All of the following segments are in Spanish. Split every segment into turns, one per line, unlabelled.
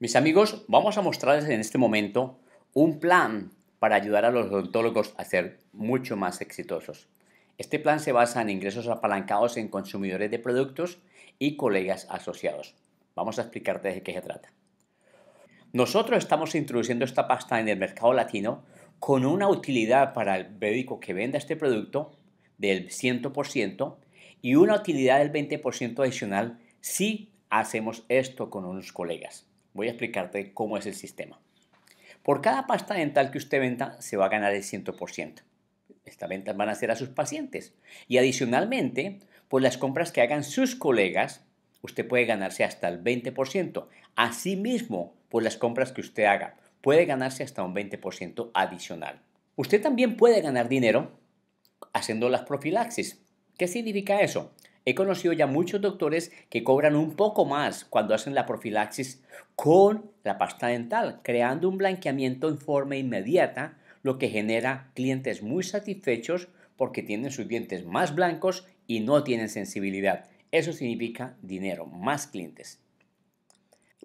Mis amigos, vamos a mostrarles en este momento un plan para ayudar a los odontólogos a ser mucho más exitosos. Este plan se basa en ingresos apalancados en consumidores de productos y colegas asociados. Vamos a explicarte de qué se trata. Nosotros estamos introduciendo esta pasta en el mercado latino con una utilidad para el médico que venda este producto del 100% y una utilidad del 20% adicional si hacemos esto con unos colegas. Voy a explicarte cómo es el sistema. Por cada pasta dental que usted venda, se va a ganar el 100%. Estas ventas van a ser a sus pacientes. Y adicionalmente, por las compras que hagan sus colegas, usted puede ganarse hasta el 20%. Asimismo, por las compras que usted haga, puede ganarse hasta un 20% adicional. Usted también puede ganar dinero haciendo las profilaxis. ¿Qué significa eso? He conocido ya muchos doctores que cobran un poco más cuando hacen la profilaxis con la pasta dental, creando un blanqueamiento en forma inmediata, lo que genera clientes muy satisfechos porque tienen sus dientes más blancos y no tienen sensibilidad. Eso significa dinero, más clientes.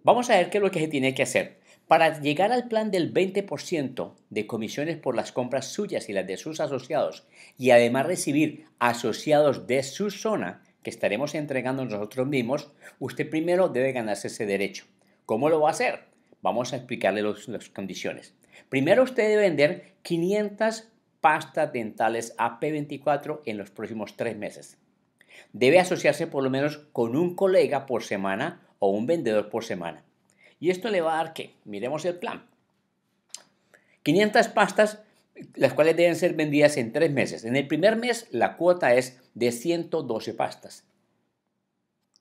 Vamos a ver qué es lo que se tiene que hacer. Para llegar al plan del 20% de comisiones por las compras suyas y las de sus asociados y además recibir asociados de su zona, que estaremos entregando nosotros mismos, usted primero debe ganarse ese derecho. ¿Cómo lo va a hacer? Vamos a explicarle las condiciones. Primero usted debe vender 500 pastas dentales AP24 en los próximos tres meses. Debe asociarse por lo menos con un colega por semana o un vendedor por semana. ¿Y esto le va a dar que, Miremos el plan. 500 pastas, las cuales deben ser vendidas en tres meses. En el primer mes la cuota es de 112 pastas.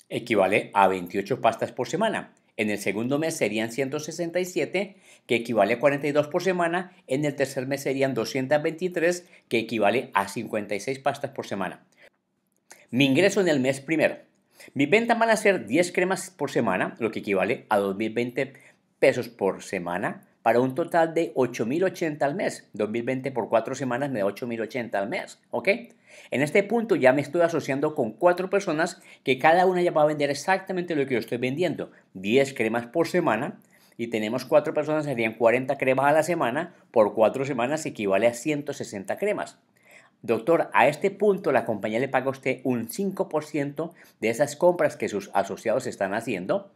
Equivale a 28 pastas por semana. En el segundo mes serían 167, que equivale a 42 por semana. En el tercer mes serían 223, que equivale a 56 pastas por semana. Mi ingreso en el mes primero. Mi venta van a ser 10 cremas por semana, lo que equivale a 2020 pesos por semana para un total de 8.080 al mes. 2020 por cuatro semanas me da 8.080 al mes, ¿ok? En este punto ya me estoy asociando con cuatro personas que cada una ya va a vender exactamente lo que yo estoy vendiendo. 10 cremas por semana y tenemos cuatro personas, serían 40 cremas a la semana, por cuatro semanas equivale a 160 cremas. Doctor, a este punto la compañía le paga a usted un 5% de esas compras que sus asociados están haciendo.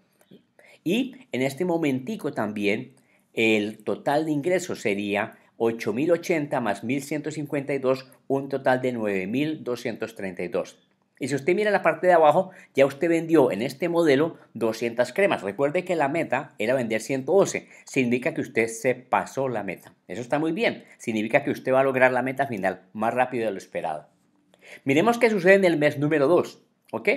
Y en este momentico también el total de ingresos sería 8.080 más 1.152, un total de 9.232. Y si usted mira la parte de abajo, ya usted vendió en este modelo 200 cremas. Recuerde que la meta era vender 112. Significa que usted se pasó la meta. Eso está muy bien. Significa que usted va a lograr la meta final más rápido de lo esperado. Miremos qué sucede en el mes número 2. ¿Ok?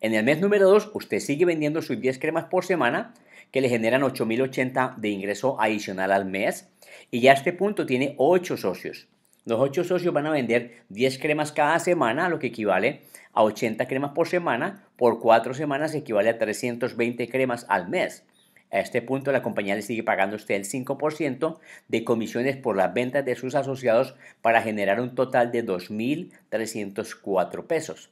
En el mes número 2 usted sigue vendiendo sus 10 cremas por semana que le generan 8.080 de ingreso adicional al mes. Y ya a este punto tiene 8 socios. Los 8 socios van a vender 10 cremas cada semana, lo que equivale a 80 cremas por semana. Por 4 semanas equivale a 320 cremas al mes. A este punto la compañía le sigue pagando usted el 5% de comisiones por las ventas de sus asociados para generar un total de 2.304 pesos.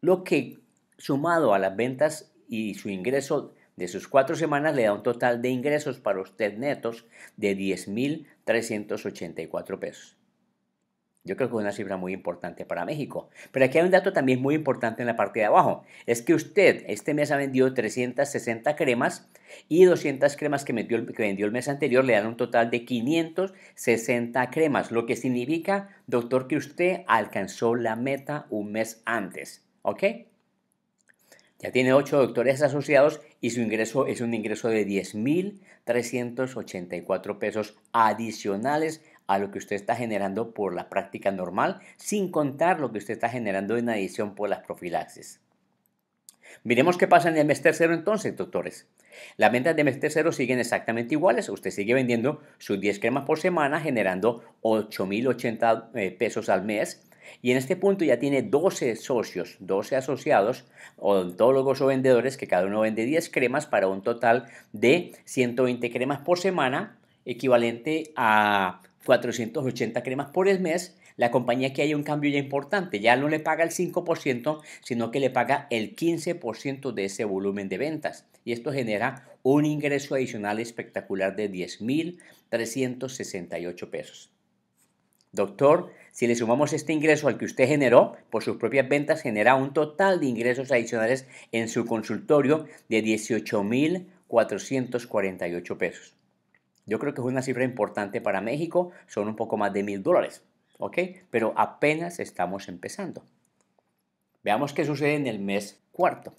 Lo que sumado a las ventas y su ingreso de sus cuatro semanas le da un total de ingresos para usted netos de 10.384 pesos. Yo creo que es una cifra muy importante para México. Pero aquí hay un dato también muy importante en la parte de abajo. Es que usted este mes ha vendido 360 cremas y 200 cremas que, que vendió el mes anterior le dan un total de 560 cremas, lo que significa, doctor, que usted alcanzó la meta un mes antes. ¿Ok? Ya tiene ocho doctores asociados y su ingreso es un ingreso de 10.384 pesos adicionales a lo que usted está generando por la práctica normal, sin contar lo que usted está generando en adición por las profilaxis. Miremos qué pasa en el mes tercero entonces, doctores. Las ventas de mes tercero siguen exactamente iguales. Usted sigue vendiendo sus 10 cremas por semana, generando 8.080 eh, pesos al mes y en este punto ya tiene 12 socios, 12 asociados, odontólogos o vendedores, que cada uno vende 10 cremas para un total de 120 cremas por semana, equivalente a 480 cremas por el mes. La compañía que hay un cambio ya importante, ya no le paga el 5%, sino que le paga el 15% de ese volumen de ventas. Y esto genera un ingreso adicional espectacular de 10.368 pesos. Doctor, si le sumamos este ingreso al que usted generó por sus propias ventas, genera un total de ingresos adicionales en su consultorio de 18.448 pesos. Yo creo que es una cifra importante para México, son un poco más de mil dólares, ¿ok? Pero apenas estamos empezando. Veamos qué sucede en el mes cuarto.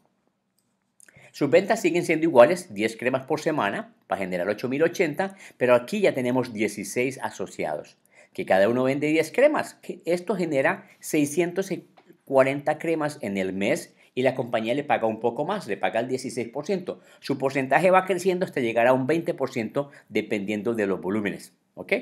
Sus ventas siguen siendo iguales, 10 cremas por semana para generar 8.080, pero aquí ya tenemos 16 asociados que cada uno vende 10 cremas. Esto genera 640 cremas en el mes y la compañía le paga un poco más, le paga el 16%. Su porcentaje va creciendo hasta llegar a un 20% dependiendo de los volúmenes. ¿Ok?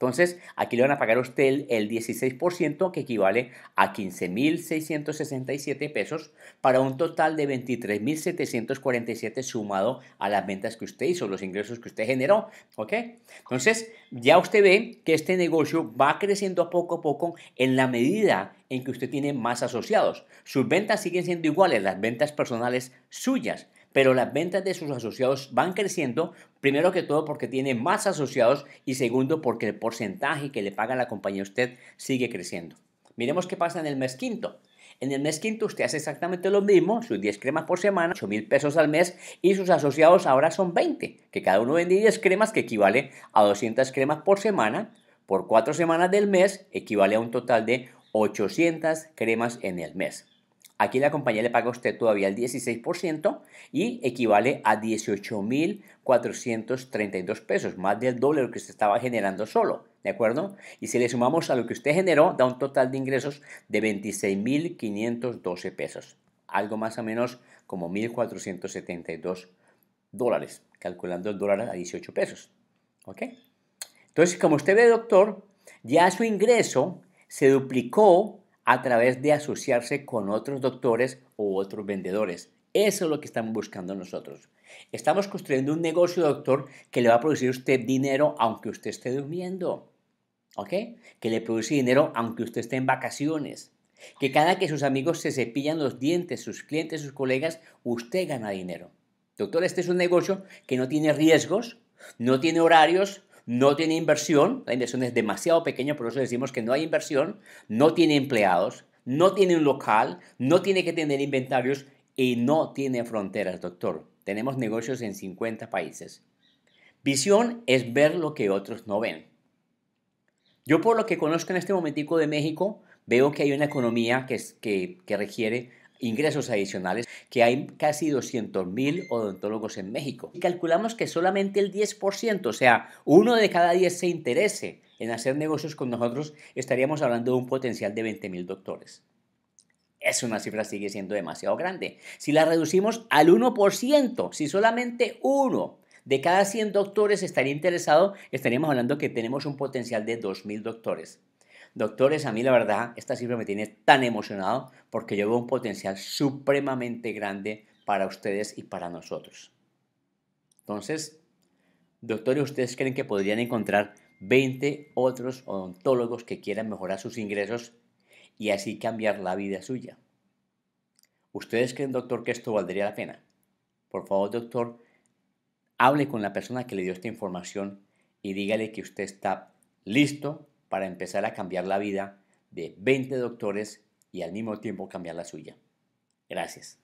Entonces, aquí le van a pagar a usted el, 16%, que equivale a 15.667 pesos, para un total de 23.747 sumado a las ventas que usted hizo, los ingresos que usted generó. ¿Ok? Entonces, ya usted ve que este negocio va creciendo poco a poco en la medida en que usted tiene más asociados. Sus ventas siguen siendo iguales, las ventas personales suyas pero las ventas de sus asociados van creciendo, primero que todo porque tiene más asociados y segundo porque el porcentaje que le paga la compañía a usted sigue creciendo. Miremos qué pasa en el mes quinto. En el mes quinto usted hace exactamente lo mismo, sus 10 cremas por semana, 8 mil pesos al mes y sus asociados ahora son 20, que cada uno vende 10 cremas que equivale a 200 cremas por semana, por 4 semanas del mes equivale a un total de 800 cremas en el mes. Aquí la compañía le paga a usted todavía el 16% y equivale a 18.432 pesos, más del doble que usted estaba generando solo, ¿de acuerdo? Y si le sumamos a lo que usted generó, da un total de ingresos de 26.512 pesos, algo más o menos como 1.472 dólares, calculando el dólar a 18 pesos, ¿ok? Entonces, como usted ve, doctor, ya su ingreso se duplicó a través de asociarse con otros doctores u otros vendedores. Eso es lo que estamos buscando nosotros. Estamos construyendo un negocio, doctor, que le va a producir usted dinero aunque usted esté durmiendo. ¿Ok? Que le produce dinero aunque usted esté en vacaciones. Que cada que sus amigos se cepillan los dientes, sus clientes, sus colegas, usted gana dinero. Doctor, este es un negocio que no tiene riesgos, no tiene horarios, no tiene inversión, la inversión es demasiado pequeña, por eso decimos que no hay inversión, no tiene empleados, no tiene un local, no tiene que tener inventarios y no tiene fronteras, doctor. Tenemos negocios en 50 países. Visión es ver lo que otros no ven. Yo por lo que conozco en este momentico de México, veo que hay una economía que, que, que requiere ingresos adicionales, que hay casi 200.000 odontólogos en México. Y calculamos que solamente el 10%, o sea, uno de cada 10 se interese en hacer negocios con nosotros, estaríamos hablando de un potencial de 20.000 doctores. Es una cifra sigue siendo demasiado grande. Si la reducimos al 1%, si solamente uno de cada 100 doctores estaría interesado, estaríamos hablando que tenemos un potencial de 2.000 doctores. Doctores, a mí la verdad, esta cifra me tiene tan emocionado porque yo veo un potencial supremamente grande para ustedes y para nosotros. Entonces, doctores, ¿ustedes creen que podrían encontrar 20 otros odontólogos que quieran mejorar sus ingresos y así cambiar la vida suya? ¿Ustedes creen, doctor, que esto valdría la pena? Por favor, doctor, hable con la persona que le dio esta información y dígale que usted está listo para empezar a cambiar la vida de 20 doctores y al mismo tiempo cambiar la suya. Gracias.